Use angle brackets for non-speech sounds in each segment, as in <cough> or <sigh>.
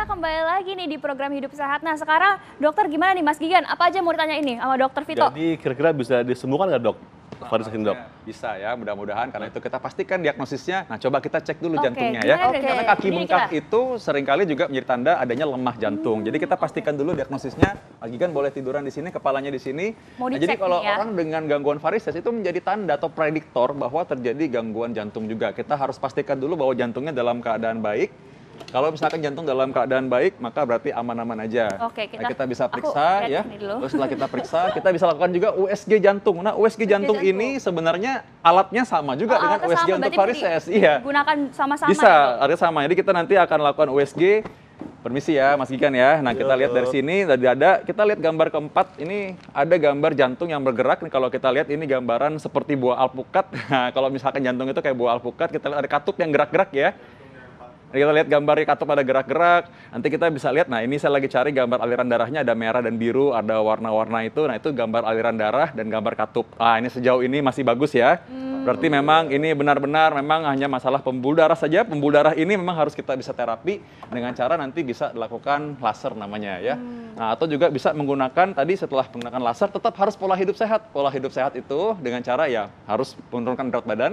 pemirsa kembali lagi nih di program Hidup Sehat. Nah sekarang dokter gimana nih Mas Gigan? Apa aja mau ditanya ini sama dokter Vito? Jadi kira-kira bisa disembuhkan nggak dok? varises nah, dok? Bisa ya, mudah-mudahan karena itu kita pastikan diagnosisnya. Nah, coba kita cek dulu okay, jantungnya ya. Okay. Karena kaki bengkak itu seringkali juga menjadi tanda adanya lemah jantung. Hmm, jadi kita pastikan okay. dulu diagnosisnya. Lagi kan boleh tiduran di sini, kepalanya di sini. Mau nah, jadi kalau ya. orang dengan gangguan varises ya, itu menjadi tanda atau prediktor bahwa terjadi gangguan jantung juga. Kita harus pastikan dulu bahwa jantungnya dalam keadaan baik kalau misalkan jantung dalam keadaan baik, maka berarti aman-aman aja. Oke, kita, nah, kita bisa periksa ya. Terus setelah kita periksa, kita bisa lakukan juga USG jantung. Nah, USG, USG jantung, jantung ini sebenarnya alatnya sama juga oh, dengan USG sama, untuk varises. Iya. Gunakan sama-sama. Bisa, gitu. artinya sama. Jadi kita nanti akan lakukan USG Permisi ya, Mas Gikan ya. Nah, kita iya, lihat dari sini, tadi ada, kita lihat gambar keempat, ini ada gambar jantung yang bergerak. Nih, kalau kita lihat ini gambaran seperti buah alpukat. <laughs> Nah, kalau misalkan jantung itu kayak buah alpukat, kita lihat ada katup yang gerak-gerak ya kita lihat gambar katup pada gerak-gerak. Nanti kita bisa lihat, nah ini saya lagi cari gambar aliran darahnya ada merah dan biru, ada warna-warna itu. Nah itu gambar aliran darah dan gambar katup. Ah ini sejauh ini masih bagus ya. Hmm. Berarti memang ini benar-benar memang hanya masalah pembuluh darah saja. Pembuluh darah ini memang harus kita bisa terapi dengan cara nanti bisa dilakukan laser namanya ya. Hmm. Nah atau juga bisa menggunakan tadi setelah menggunakan laser tetap harus pola hidup sehat. Pola hidup sehat itu dengan cara ya harus menurunkan berat badan,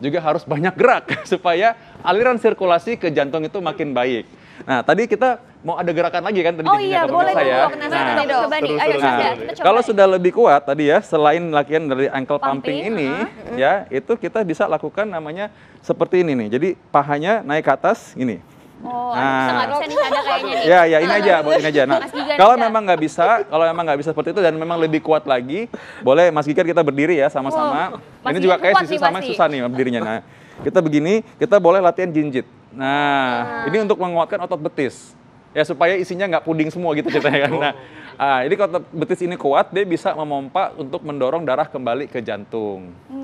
juga harus banyak gerak <laughs> supaya aliran sirkulasi ke jantung itu makin baik. Nah, tadi kita mau ada gerakan lagi kan tadi oh, iya, boleh saya. nah, nah, Kalau sudah lebih kuat tadi ya, selain latihan dari ankle pumping, pumping ini uh -huh. ya, itu kita bisa lakukan namanya seperti ini nih. Jadi pahanya naik ke atas ini Oh, nah, bisa nih ada kayaknya nih. Ya, ya, ini aja, boleh ini aja. Nah, kalau memang nggak bisa, kalau memang nggak bisa seperti itu dan memang lebih kuat lagi, boleh Mas Gigar kita berdiri ya sama-sama. Wow, ini juga kayak sisi sama susah nih berdirinya. Nah, kita begini, kita boleh latihan jinjit. Nah, nah. ini untuk menguatkan otot betis. Ya supaya isinya nggak puding semua gitu ceritanya kan. Nah, ah, ini kalau betis ini kuat, dia bisa memompa untuk mendorong darah kembali ke jantung. Hmm.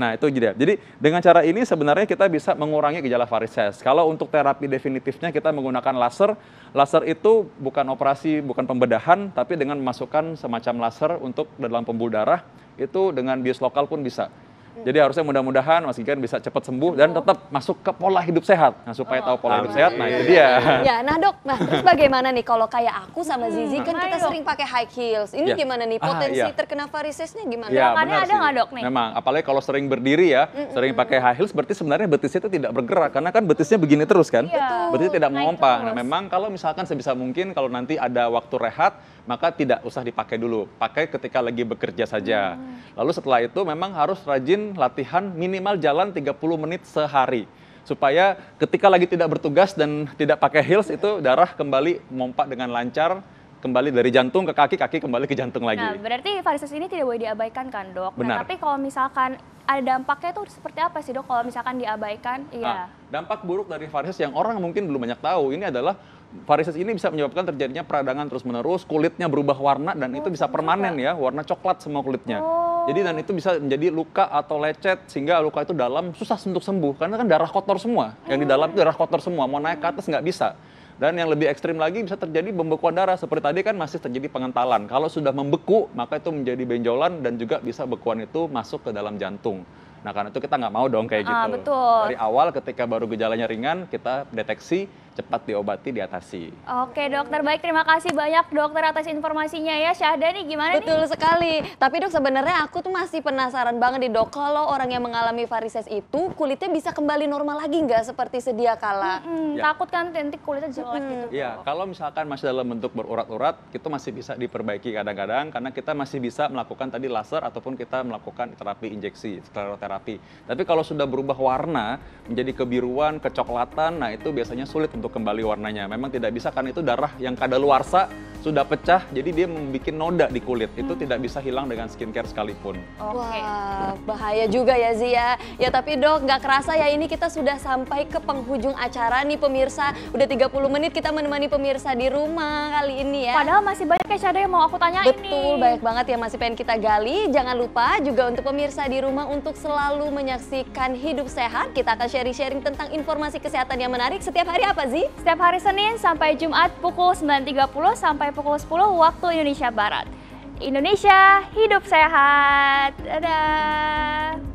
Nah, itu jadi. Jadi dengan cara ini sebenarnya kita bisa mengurangi gejala varises. Kalau untuk terapi definitifnya kita menggunakan laser. Laser itu bukan operasi, bukan pembedahan, tapi dengan memasukkan semacam laser untuk dalam pembuluh darah itu dengan bius lokal pun bisa. Jadi harusnya mudah-mudahan Mas Gigan bisa cepat sembuh dan tetap masuk ke pola hidup sehat. Nah, supaya tahu pola hidup sehat, nah itu dia. Ya, nah dok, nah terus bagaimana nih kalau kayak aku sama hmm, Zizi kan kita ya, dok. sering pakai high heels. Ini ya. gimana nih ah, potensi ah, ya. terkena varisesnya gimana? Ya, ada nggak dok nih? Memang, apalagi kalau sering berdiri ya, mm -mm. sering pakai high heels berarti sebenarnya betisnya itu tidak bergerak karena kan betisnya begini terus kan? Iya. Betis tidak mengompa. Nah, memang kalau misalkan sebisa mungkin kalau nanti ada waktu rehat, maka tidak usah dipakai dulu. Pakai ketika lagi bekerja saja. Hmm. Lalu setelah itu memang harus rajin rutin latihan minimal jalan 30 menit sehari supaya ketika lagi tidak bertugas dan tidak pakai heels itu darah kembali mompak dengan lancar kembali dari jantung ke kaki, kaki kembali ke jantung lagi. Nah, berarti varises ini tidak boleh diabaikan kan, Dok? Nah, Benar. Nah, tapi kalau misalkan ada dampaknya itu seperti apa sih, Dok? Kalau misalkan diabaikan, iya. Nah, dampak buruk dari varises yang orang mungkin belum banyak tahu ini adalah varises ini bisa menyebabkan terjadinya peradangan terus-menerus, kulitnya berubah warna dan oh, itu bisa permanen juga. ya, warna coklat semua kulitnya. Oh. Jadi dan itu bisa menjadi luka atau lecet sehingga luka itu dalam susah untuk sembuh karena kan darah kotor semua. Yang di dalam itu darah kotor semua. Mau naik ke atas nggak bisa. Dan yang lebih ekstrim lagi bisa terjadi pembekuan darah. Seperti tadi kan masih terjadi pengentalan. Kalau sudah membeku, maka itu menjadi benjolan dan juga bisa bekuan itu masuk ke dalam jantung. Nah karena itu kita nggak mau dong kayak ah, gitu. Betul. Dari awal ketika baru gejalanya ringan, kita deteksi cepat diobati, diatasi. Oke dokter, baik terima kasih banyak dokter atas informasinya ya. Syahda nih gimana Betul nih? sekali. Tapi dok sebenarnya aku tuh masih penasaran banget nih dok, kalau orang yang mengalami varises itu kulitnya bisa kembali normal lagi nggak seperti sedia kala? Mm -hmm. ya. Takut kan nanti kulitnya jelek -hmm. gitu. Iya, kalau misalkan masih dalam bentuk berurat-urat, itu masih bisa diperbaiki kadang-kadang karena kita masih bisa melakukan tadi laser ataupun kita melakukan terapi injeksi, terapi. Tapi kalau sudah berubah warna menjadi kebiruan, kecoklatan, nah itu biasanya sulit untuk kembali warnanya. Memang tidak bisa karena itu darah yang kadaluarsa sudah pecah, jadi dia membuat noda di kulit. Itu hmm. tidak bisa hilang dengan skincare sekalipun. Okay. Wah, bahaya juga ya Zia. Ya tapi dok, nggak kerasa ya ini kita sudah sampai ke penghujung acara nih pemirsa. Udah 30 menit kita menemani pemirsa di rumah kali ini ya. Padahal masih banyak acara ya, yang mau aku tanya Betul, ini. banyak banget ya masih pengen kita gali. Jangan lupa juga untuk pemirsa di rumah untuk selalu menyaksikan Hidup Sehat. Kita akan sharing-sharing tentang informasi kesehatan yang menarik setiap hari apa sih? Setiap hari Senin sampai Jumat pukul 9.30 sampai sampai pukul 10 waktu Indonesia Barat. Indonesia, hidup sehat. Dadah.